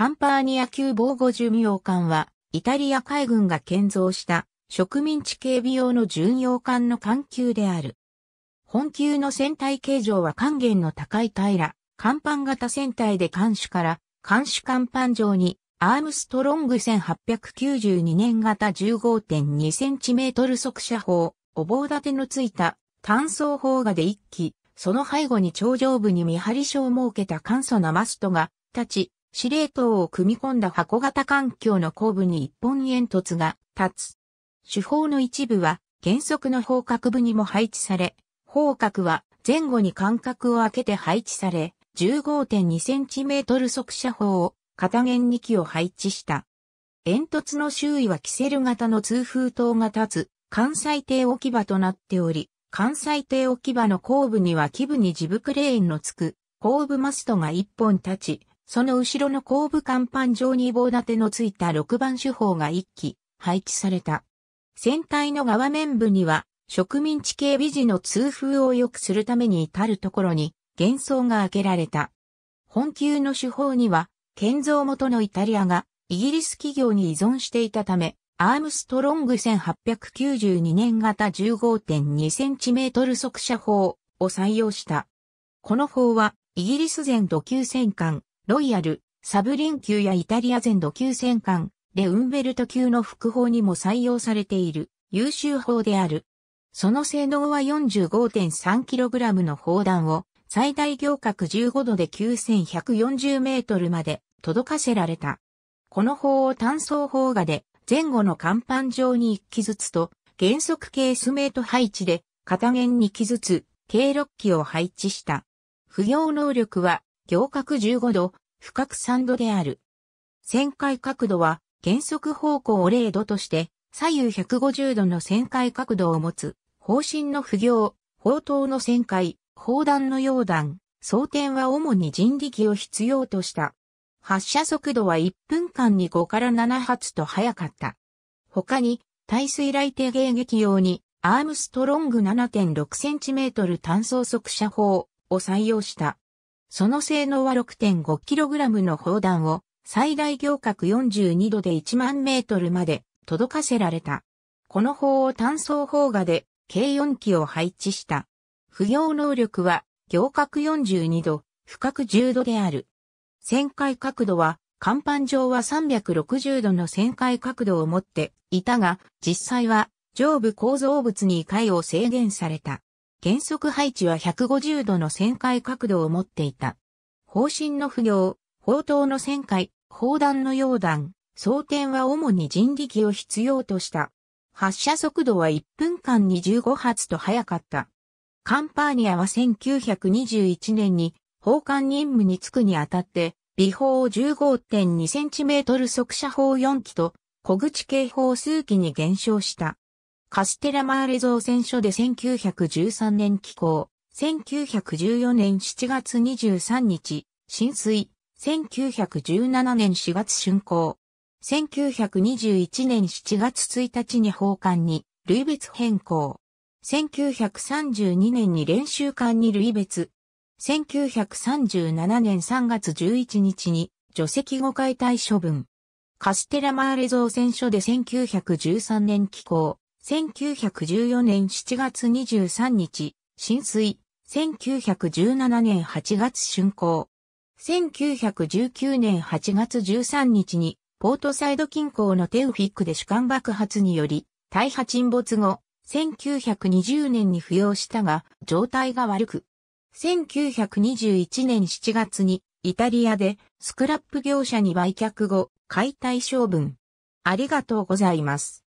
カンパーニア級防護巡洋艦は、イタリア海軍が建造した植民地警備用の巡洋艦の艦級である。本級の船体形状は還元の高い平ら、甲板型船体で艦首から艦首甲板上にアームストロング1892年型1 5 2トル速射砲、お棒立てのついた単装砲がで一機、その背後に頂上部に見張り所を設けた簡素なマストが立ち、司令塔を組み込んだ箱型環境の後部に一本煙突が立つ。手法の一部は原則の方角部にも配置され、方角は前後に間隔を空けて配置され、15.2cm 速射砲を片弦2機を配置した。煙突の周囲はキセル型の通風塔が立つ関西艇置き場となっており、関西艇置き場の後部には基部に自部クレーンのつく後部マストが1本立ち、その後ろの後部甲板上に棒立てのついた6番手法が1機配置された。船体の側面部には植民地系美事の通風を良くするために至るところに幻想が開けられた。本級の手法には建造元のイタリアがイギリス企業に依存していたため、アームストロング1892年型 15.2cm 速射砲を採用した。この砲はイギリス全土級戦艦ロイヤル、サブリン級やイタリア全土級戦艦、レウンベルト級の副砲にも採用されている優秀砲である。その性能は 45.3kg の砲弾を最大行角15度で 9140m まで届かせられた。この砲を単装砲画で前後の甲板上に1機ずつと原則系スメート配置で片弦2機ずつ計6機を配置した。不要能力は行角15度、深角3度である。旋回角度は減速方向を0度として、左右150度の旋回角度を持つ、方針の不行、砲塔の旋回、砲弾の溶弾、装填は主に人力を必要とした。発射速度は1分間に5から7発と速かった。他に、耐水雷艇迎撃用に、アームストロング 7.6cm 単装速射砲を採用した。その性能は 6.5kg の砲弾を最大行角42度で1万メートルまで届かせられた。この砲を単装砲画で計4機を配置した。不要能力は行角42度、深角10度である。旋回角度は、甲板上は360度の旋回角度を持っていたが、実際は上部構造物に回を制限された。原則配置は150度の旋回角度を持っていた。方針の不要、砲塔の旋回、砲弾の溶弾、装填は主に人力を必要とした。発射速度は1分間に15発と早かった。カンパーニアは1921年に砲艦任務に就くにあたって、微砲 15.2cm 速射砲4機と小口警報数機に減少した。カステラマーレ造船所で1913年寄港、1914年7月23日、浸水、1917年4月竣工。1921年7月1日に奉還に、類別変更。1932年に練習艦に類別。1937年3月11日に、除籍後解体処分。カステラマーレ造船所で1913年寄港、1914年7月23日、浸水、1917年8月竣工。1919年8月13日に、ポートサイド近郊のテウフィックで主観爆発により、大破沈没後、1920年に浮揚したが、状態が悪く。1921年7月に、イタリアで、スクラップ業者に売却後、解体処分。ありがとうございます。